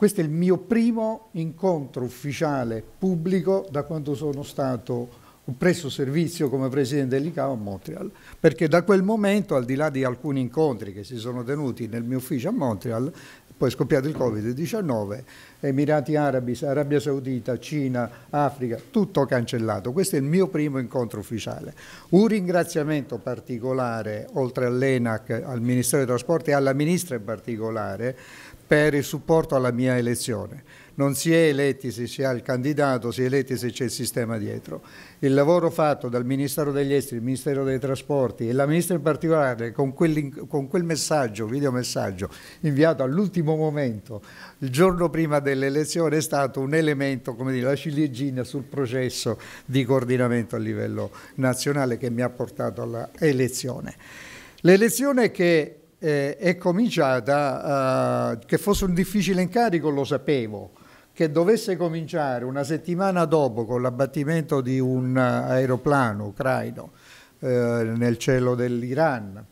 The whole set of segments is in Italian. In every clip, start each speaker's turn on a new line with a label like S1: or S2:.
S1: Questo è il mio primo incontro ufficiale pubblico da quando sono stato presso servizio come presidente dell'ICAO a Montreal, perché da quel momento, al di là di alcuni incontri che si sono tenuti nel mio ufficio a Montreal, poi è scoppiato il Covid-19, Emirati Arabi, Arabia Saudita, Cina, Africa, tutto cancellato. Questo è il mio primo incontro ufficiale. Un ringraziamento particolare, oltre all'ENAC, al Ministero dei Trasporti e alla Ministra in particolare, per il supporto alla mia elezione. Non si è eletti se si ha il candidato, si è eletti se c'è il sistema dietro. Il lavoro fatto dal Ministero degli Esteri, il Ministero dei Trasporti e la Ministra in particolare con, con quel messaggio, videomessaggio inviato all'ultimo momento, il giorno prima dell'elezione, è stato un elemento, come dire, la ciliegina sul processo di coordinamento a livello nazionale che mi ha portato all'elezione. L'elezione che eh, è cominciata, eh, che fosse un difficile incarico lo sapevo, che dovesse cominciare una settimana dopo con l'abbattimento di un eh, aeroplano ucraino eh, nel cielo dell'Iran,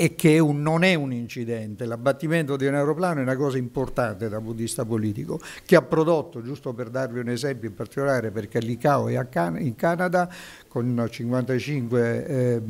S1: e che un, non è un incidente. L'abbattimento di un aeroplano è una cosa importante dal punto di vista politico, che ha prodotto, giusto per darvi un esempio in particolare, perché l'ICAO è Can in Canada con 55 eh,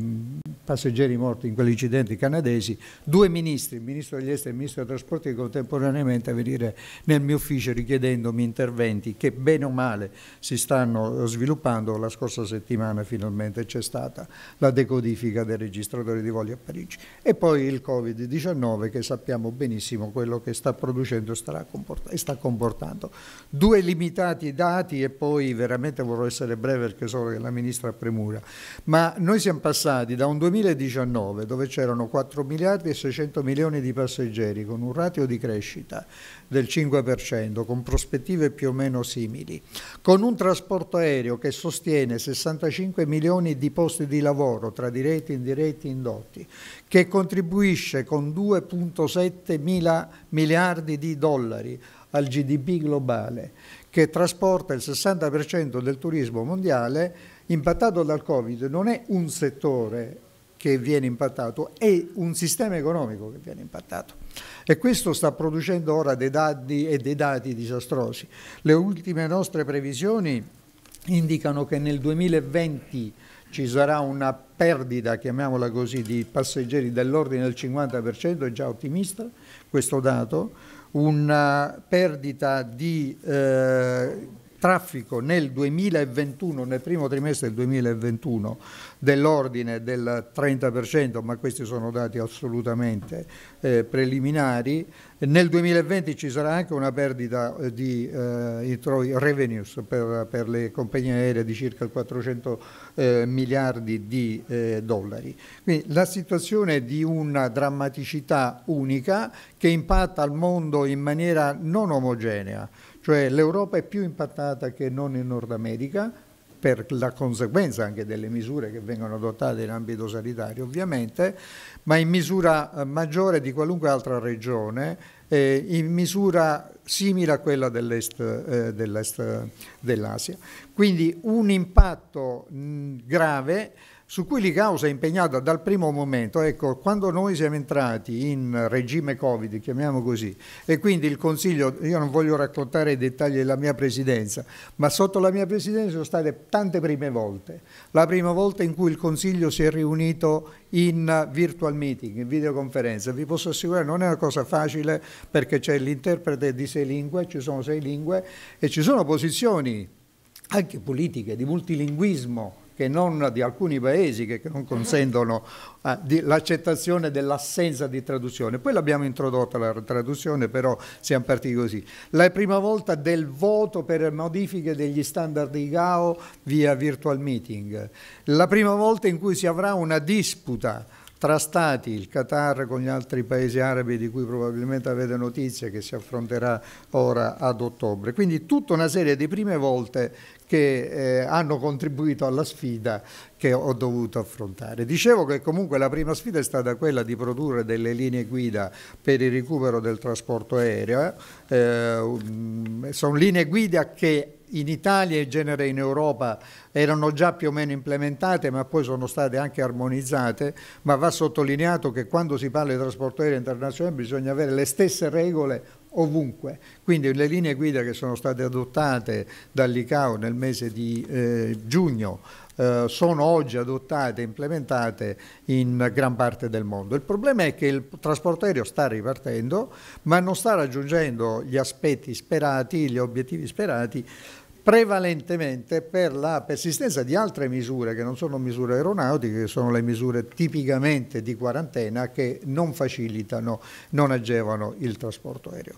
S1: passeggeri morti in quell'incidente canadesi, due ministri, il ministro degli esteri e il ministro dei trasporti, contemporaneamente a venire nel mio ufficio richiedendomi interventi che bene o male si stanno sviluppando. La scorsa settimana finalmente c'è stata la decodifica del registratore di voli a Parigi e poi il Covid-19 che sappiamo benissimo quello che sta producendo e sta comportando. Due limitati dati e poi veramente vorrò essere breve perché solo che la Ministra premura, ma noi siamo passati da un 2019 dove c'erano 4 miliardi e 600 milioni di passeggeri con un ratio di crescita del 5% con prospettive più o meno simili, con un trasporto aereo che sostiene 65 milioni di posti di lavoro tra diretti, indiretti, indotti, che contribuisce con 2.7 mila miliardi di dollari al GDP globale, che trasporta il 60% del turismo mondiale, impattato dal Covid, non è un settore che viene impattato, è un sistema economico che viene impattato. E questo sta producendo ora dei dati e dei dati disastrosi. Le ultime nostre previsioni indicano che nel 2020 ci sarà una perdita, chiamiamola così, di passeggeri dell'ordine del 50%, è già ottimista questo dato, una perdita di eh, traffico nel 2021, nel primo trimestre del 2021, dell'ordine del 30%, ma questi sono dati assolutamente eh, preliminari. Nel 2020 ci sarà anche una perdita eh, di eh, revenues per, per, le compagnie aeree di circa 400 eh, miliardi di eh, dollari. Quindi la situazione è di una drammaticità unica che impatta al mondo in maniera non omogenea. Cioè l'Europa è più impattata che non in Nord America per la conseguenza anche delle misure che vengono adottate in ambito sanitario ovviamente, ma in misura eh, maggiore di qualunque altra regione, eh, in misura simile a quella dell'est, eh, dell'est dell'Asia. Quindi un impatto mh, grave su cui l'ICAO si è impegnata dal primo momento. Ecco, quando noi siamo entrati in regime Covid, chiamiamo così, e quindi il Consiglio, io non voglio raccontare i dettagli della mia presidenza, ma sotto la mia presidenza sono state tante prime volte. La prima volta in cui il Consiglio si è riunito in virtual meeting, in videoconferenza, vi posso assicurare non è una cosa facile perché c'è l'interprete di sei lingue, ci sono sei lingue e ci sono posizioni anche politiche di multilinguismo che non di alcuni paesi che non consentono eh, l'accettazione dell'assenza di traduzione. Poi l'abbiamo introdotta la traduzione, però siamo partiti così. La prima volta del voto per modifiche degli standard di ICAO via virtual meeting. La prima volta in cui si avrà una disputa tra stati, il Qatar con gli altri paesi arabi di cui probabilmente avete notizie che si affronterà ora ad ottobre. Quindi tutta una serie di prime volte che eh, hanno contribuito alla sfida che ho dovuto affrontare. Dicevo che comunque la prima sfida è stata quella di produrre delle linee guida per il recupero del trasporto aereo. Eh, eh um, sono linee guida che in Italia e in genere in Europa erano già più o meno implementate ma poi sono state anche armonizzate, ma va sottolineato che quando si parla di trasporto aereo internazionale bisogna avere le stesse regole ovunque. Quindi le linee guida che sono state adottate dall'ICAO nel mese di eh, giugno eh, sono oggi adottate e implementate in gran parte del mondo. Il problema è che il trasporto aereo sta ripartendo ma non sta raggiungendo gli aspetti sperati, gli obiettivi sperati prevalentemente per la persistenza di altre misure che non sono misure aeronautiche, che sono le misure tipicamente di quarantena che non facilitano, non agevano il trasporto aereo.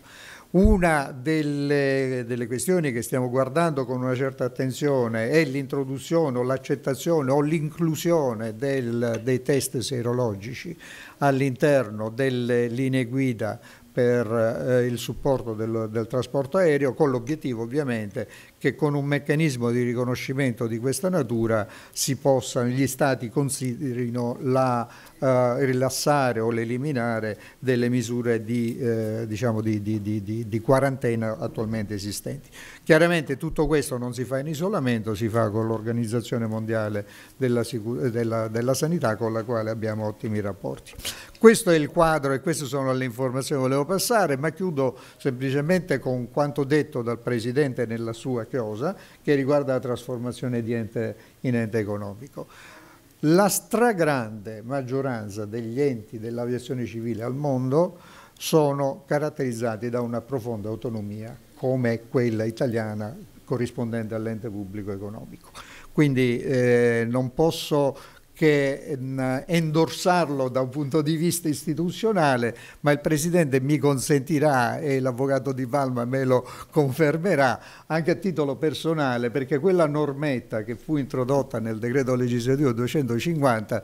S1: Una delle, delle, questioni che stiamo guardando con una certa attenzione è l'introduzione o l'accettazione o l'inclusione dei test serologici all'interno delle linee guida per eh, il supporto del, del trasporto aereo con l'obiettivo ovviamente che con un meccanismo di riconoscimento di questa natura si possa, gli stati considerino la eh, rilassare o l'eliminare delle misure di, eh, diciamo di, di, di quarantena attualmente esistenti. Chiaramente tutto questo non si fa in isolamento, si fa con l'Organizzazione Mondiale della, della, della, Sanità con la quale abbiamo ottimi rapporti. Questo è il quadro e queste sono le informazioni che volevo passare, ma chiudo semplicemente con quanto detto dal Presidente nella sua spinosa che riguarda la trasformazione di ente in ente economico. La stragrande maggioranza degli enti dell'aviazione civile al mondo sono caratterizzati da una profonda autonomia come quella italiana corrispondente all'ente pubblico economico. Quindi eh, non posso che mh, ehm, endorsarlo da un punto di vista istituzionale, ma il Presidente mi consentirà e l'avvocato Di Palma me lo confermerà anche a titolo personale, perché quella normetta che fu introdotta nel decreto legislativo 250,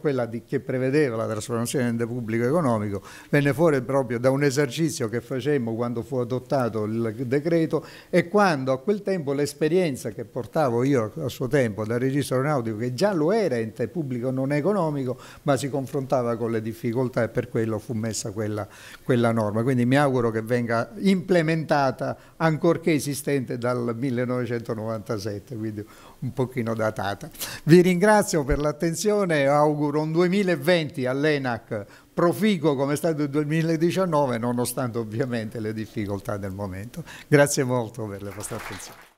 S1: quella di, che prevedeva la trasformazione in pubblico economico, venne fuori proprio da un esercizio che facemmo quando fu adottato il decreto e quando a quel tempo l'esperienza che portavo io a suo tempo dal registro aeronautico, che già lo lavoro era ente pubblico non economico, ma si confrontava con le difficoltà e per quello fu messa quella, quella norma. Quindi mi auguro che venga implementata ancorché esistente dal 1997, quindi un pochino datata. Vi ringrazio per l'attenzione e auguro un 2020 all'ENAC proficuo come è stato il 2019, nonostante ovviamente le difficoltà del momento. Grazie molto per la vostra attenzione.